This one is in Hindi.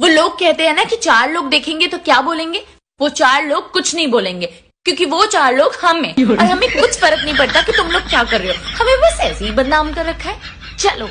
वो लोग कहते हैं ना कि चार लोग देखेंगे तो क्या बोलेंगे वो चार लोग कुछ नहीं बोलेंगे क्योंकि वो चार लोग हमें और हमें कुछ फर्क नहीं पड़ता कि तुम लोग क्या कर रहे हो हमें बस ऐसे ही बदनाम कर रखा है चलो